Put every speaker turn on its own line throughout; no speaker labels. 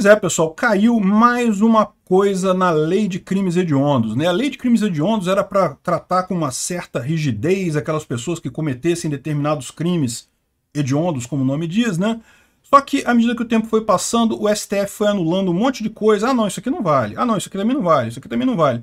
Pois é, pessoal, caiu mais uma coisa na lei de crimes hediondos. Né? A lei de crimes hediondos era para tratar com uma certa rigidez aquelas pessoas que cometessem determinados crimes hediondos, como o nome diz, né? Só que, à medida que o tempo foi passando, o STF foi anulando um monte de coisa. Ah, não, isso aqui não vale. Ah, não, isso aqui também não vale. Isso aqui também não vale.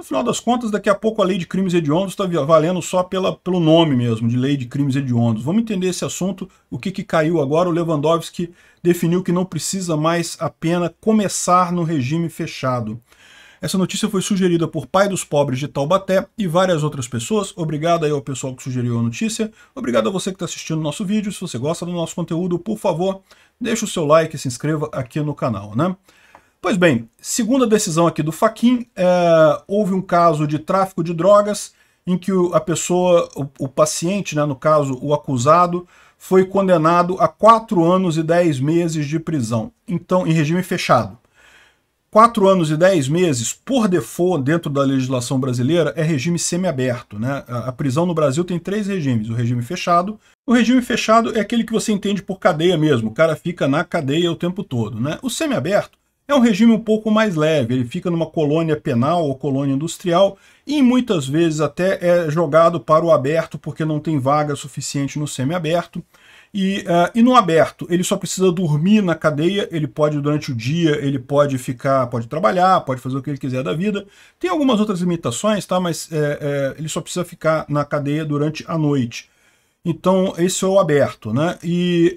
No final das contas, daqui a pouco a lei de crimes hediondos está valendo só pela, pelo nome mesmo, de lei de crimes hediondos. Vamos entender esse assunto, o que, que caiu agora. O Lewandowski definiu que não precisa mais a pena começar no regime fechado. Essa notícia foi sugerida por Pai dos Pobres de Taubaté e várias outras pessoas. Obrigado aí ao pessoal que sugeriu a notícia. Obrigado a você que está assistindo o nosso vídeo. Se você gosta do nosso conteúdo, por favor, deixe o seu like e se inscreva aqui no canal, né? Pois bem, segunda decisão aqui do Faquin, é, houve um caso de tráfico de drogas em que a pessoa, o, o paciente, né, no caso o acusado, foi condenado a 4 anos e 10 meses de prisão, então em regime fechado. 4 anos e 10 meses, por default, dentro da legislação brasileira, é regime semiaberto. Né? A prisão no Brasil tem três regimes, o regime fechado. O regime fechado é aquele que você entende por cadeia mesmo, o cara fica na cadeia o tempo todo. Né? O semiaberto é um regime um pouco mais leve, ele fica numa colônia penal ou colônia industrial e muitas vezes até é jogado para o aberto porque não tem vaga suficiente no semiaberto. E, uh, e no aberto, ele só precisa dormir na cadeia, ele pode durante o dia, ele pode ficar, pode trabalhar, pode fazer o que ele quiser da vida. Tem algumas outras limitações, tá? mas é, é, ele só precisa ficar na cadeia durante a noite. Então, esse é o aberto, né? E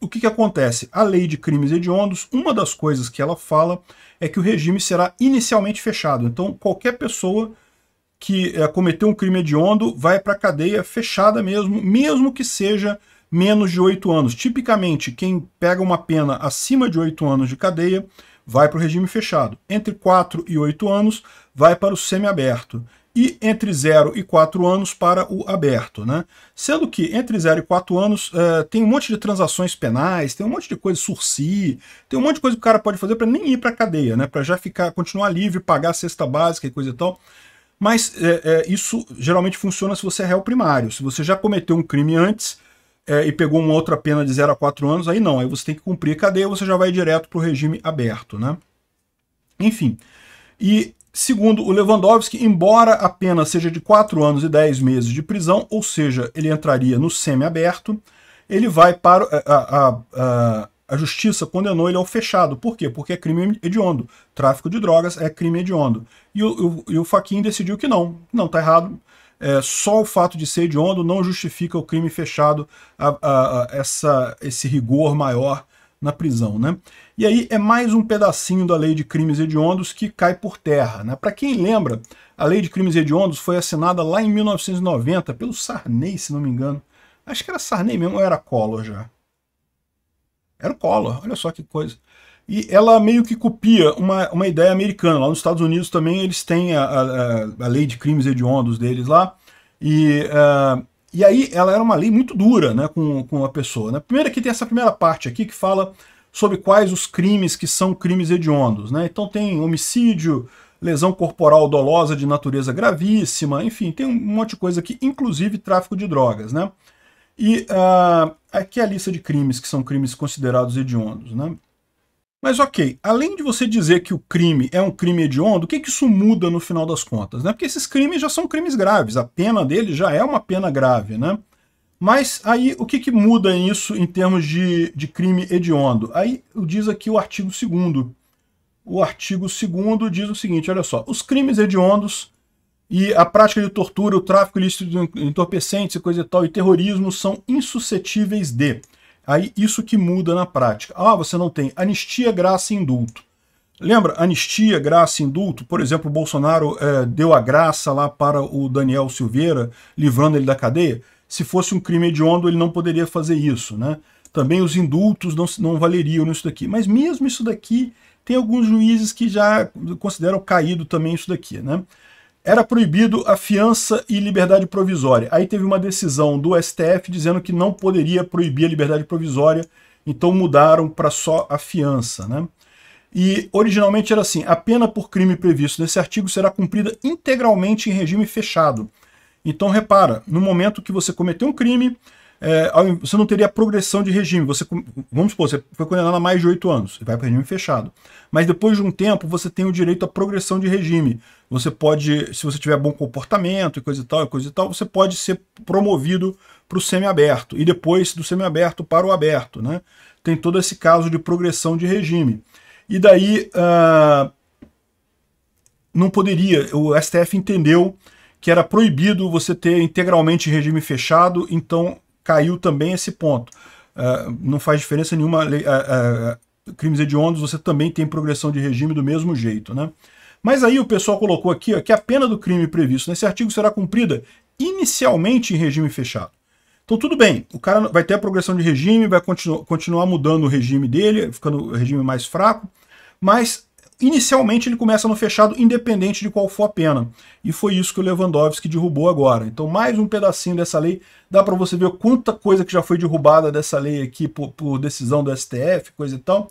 o que, que acontece? A lei de crimes hediondos, uma das coisas que ela fala é que o regime será inicialmente fechado. Então, qualquer pessoa que é, cometeu um crime hediondo vai para a cadeia fechada mesmo, mesmo que seja menos de oito anos. Tipicamente, quem pega uma pena acima de oito anos de cadeia vai para o regime fechado. Entre quatro e oito anos, vai para o semiaberto e entre 0 e 4 anos para o aberto. Né? Sendo que entre 0 e 4 anos é, tem um monte de transações penais, tem um monte de coisa sursi, tem um monte de coisa que o cara pode fazer para nem ir para a cadeia, né? para já ficar, continuar livre, pagar a cesta básica e coisa e tal. Mas é, é, isso geralmente funciona se você é réu primário. Se você já cometeu um crime antes é, e pegou uma outra pena de 0 a 4 anos, aí não, aí você tem que cumprir a cadeia, você já vai direto para o regime aberto. Né? Enfim, e Segundo o Lewandowski, embora a pena seja de 4 anos e 10 meses de prisão, ou seja, ele entraria no aberto ele vai para. A, a, a, a justiça condenou ele ao fechado. Por quê? Porque é crime hediondo. Tráfico de drogas é crime hediondo. E o, o, o Faquin decidiu que não. Não, tá errado. É, só o fato de ser hediondo não justifica o crime fechado, a, a, a, essa, esse rigor maior na prisão. Né? E aí é mais um pedacinho da Lei de Crimes Hediondos que cai por terra. Né? Para quem lembra, a Lei de Crimes Hediondos foi assinada lá em 1990 pelo Sarney, se não me engano. Acho que era Sarney mesmo, ou era Collor já? Era o Collor, olha só que coisa. E ela meio que copia uma, uma ideia americana. Lá nos Estados Unidos também eles têm a, a, a lei de crimes hediondos deles lá. E, uh, e aí ela era uma lei muito dura né, com, com a pessoa. Né? Primeiro que tem essa primeira parte aqui que fala sobre quais os crimes que são crimes hediondos. Né? Então tem homicídio, lesão corporal dolosa de natureza gravíssima, enfim, tem um monte de coisa aqui, inclusive tráfico de drogas. Né? E uh, aqui é a lista de crimes que são crimes considerados hediondos. Né? Mas ok, além de você dizer que o crime é um crime hediondo, o que, que isso muda no final das contas? Né? Porque esses crimes já são crimes graves, a pena dele já é uma pena grave. Né? Mas aí o que, que muda isso em termos de, de crime hediondo? Aí diz aqui o artigo 2 O artigo 2 diz o seguinte, olha só, os crimes hediondos e a prática de tortura, o tráfico ilícito de entorpecentes e coisa e tal, e terrorismo são insuscetíveis de. Aí isso que muda na prática. Ah, você não tem anistia, graça e indulto. Lembra? Anistia, graça, indulto. Por exemplo, o Bolsonaro é, deu a graça lá para o Daniel Silveira, livrando ele da cadeia se fosse um crime hediondo, ele não poderia fazer isso, né? Também os indultos não, não valeriam nisso daqui. Mas mesmo isso daqui, tem alguns juízes que já consideram caído também isso daqui, né? Era proibido a fiança e liberdade provisória. Aí teve uma decisão do STF dizendo que não poderia proibir a liberdade provisória, então mudaram para só a fiança, né? E originalmente era assim, a pena por crime previsto nesse artigo será cumprida integralmente em regime fechado, então repara, no momento que você cometeu um crime, é, você não teria progressão de regime. Você, vamos supor, você foi condenado a mais de oito anos, você vai para regime fechado. Mas depois de um tempo, você tem o direito à progressão de regime. Você pode, se você tiver bom comportamento e coisa e tal, e coisa e tal, você pode ser promovido para o semiaberto. E depois do semiaberto para o aberto. Né? Tem todo esse caso de progressão de regime. E daí, uh, não poderia, o STF entendeu que era proibido você ter integralmente regime fechado, então caiu também esse ponto. Uh, não faz diferença nenhuma, uh, uh, crimes hediondos você também tem progressão de regime do mesmo jeito. Né? Mas aí o pessoal colocou aqui ó, que a pena do crime previsto nesse artigo será cumprida inicialmente em regime fechado. Então tudo bem, o cara vai ter a progressão de regime, vai continu continuar mudando o regime dele, ficando o regime mais fraco, mas Inicialmente ele começa no fechado, independente de qual for a pena. E foi isso que o Lewandowski derrubou agora. Então, mais um pedacinho dessa lei. Dá para você ver quanta coisa que já foi derrubada dessa lei aqui por, por decisão do STF, coisa e tal.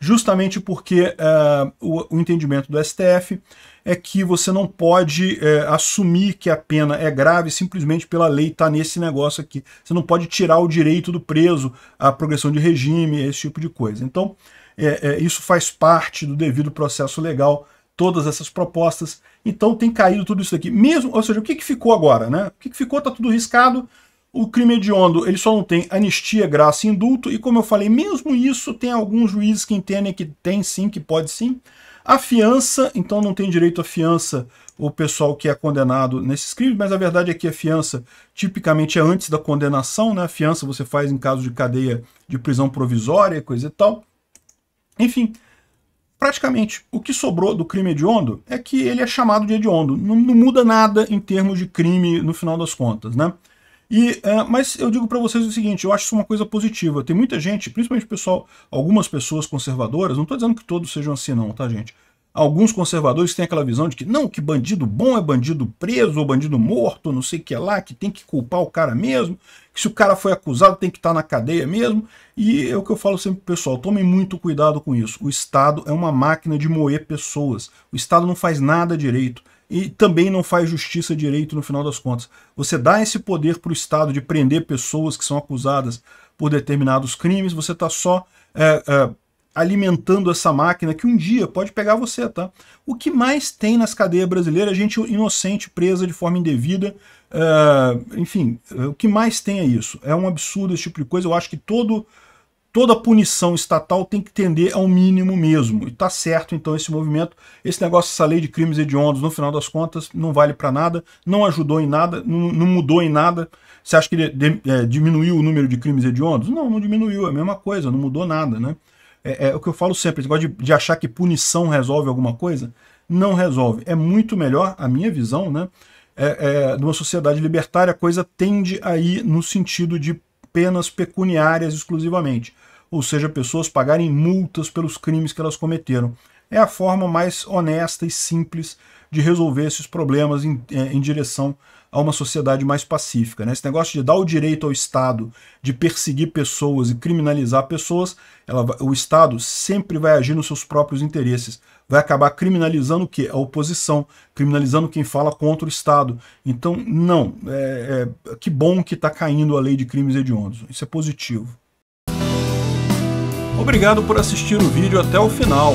Justamente porque eh, o, o, entendimento do STF é que você não pode eh, assumir que a pena é grave simplesmente pela lei estar tá nesse negócio aqui. Você não pode tirar o direito do preso à progressão de regime, esse tipo de coisa. Então, é, é, isso faz parte do devido processo legal, todas essas propostas. Então tem caído tudo isso aqui. Mesmo, ou seja, o que, que ficou agora? Né? O que, que ficou está tudo riscado. O crime hediondo ele só não tem anistia, graça e indulto. E como eu falei, mesmo isso tem alguns juízes que entendem que tem sim, que pode sim. A fiança, então não tem direito à fiança o pessoal que é condenado nesses crimes, mas a verdade é que a fiança tipicamente é antes da condenação, né? A fiança você faz em caso de cadeia de prisão provisória, coisa e tal. Enfim, praticamente o que sobrou do crime hediondo é que ele é chamado de hediondo. Não, não muda nada em termos de crime no final das contas, né? E, é, mas eu digo para vocês o seguinte, eu acho isso uma coisa positiva. Tem muita gente, principalmente pessoal, algumas pessoas conservadoras, não estou dizendo que todos sejam assim não, tá gente? Alguns conservadores têm aquela visão de que não, que bandido bom é bandido preso ou bandido morto, não sei o que lá, que tem que culpar o cara mesmo, que se o cara foi acusado tem que estar tá na cadeia mesmo. E é o que eu falo sempre pessoal, tomem muito cuidado com isso. O Estado é uma máquina de moer pessoas. O Estado não faz nada direito e também não faz justiça direito no final das contas. Você dá esse poder para o Estado de prender pessoas que são acusadas por determinados crimes, você está só é, é, alimentando essa máquina que um dia pode pegar você, tá? O que mais tem nas cadeias brasileiras? Gente inocente presa de forma indevida, eh, enfim, o que mais tem é isso. É um absurdo esse tipo de coisa. Eu acho que todo, toda punição estatal tem que tender ao mínimo mesmo. E tá certo, então, esse movimento, esse negócio, essa lei de crimes hediondos, no final das contas, não vale para nada, não ajudou em nada, não, não mudou em nada. Você acha que de, de, é, diminuiu o número de crimes hediondos? Não, não diminuiu, é a mesma coisa, não mudou nada, né? É, é, o que eu falo sempre, esse negócio de, de achar que punição resolve alguma coisa, não resolve. É muito melhor, a minha visão, né? É, é, numa sociedade libertária, a coisa tende a ir no sentido de penas pecuniárias exclusivamente, ou seja, pessoas pagarem multas pelos crimes que elas cometeram. É a forma mais honesta e simples de resolver esses problemas em, é, em direção a uma sociedade mais pacífica. Né? Esse negócio de dar o direito ao Estado de perseguir pessoas e criminalizar pessoas, ela, o Estado sempre vai agir nos seus próprios interesses. Vai acabar criminalizando o quê? A oposição, criminalizando quem fala contra o Estado. Então, não, é, é, que bom que está caindo a lei de crimes hediondos. Isso é positivo. Obrigado por assistir o vídeo até o final.